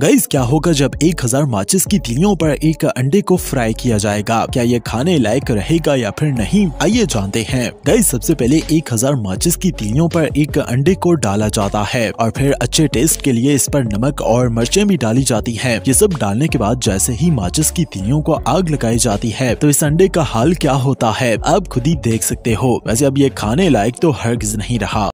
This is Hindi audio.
गाइस क्या होगा जब 1000 माचिस की तीलियों पर एक अंडे को फ्राई किया जाएगा क्या ये खाने लायक रहेगा या फिर नहीं आइए जानते हैं गाइस सबसे पहले 1000 माचिस की तीलियों पर एक अंडे को डाला जाता है और फिर अच्छे टेस्ट के लिए इस पर नमक और मिर्चें भी डाली जाती हैं। ये सब डालने के बाद जैसे ही माचिस की तीलियों को आग लगाई जाती है तो इस अंडे का हाल क्या होता है आप खुद ही देख सकते हो वैसे अब ये खाने लायक तो हर्ग नहीं रहा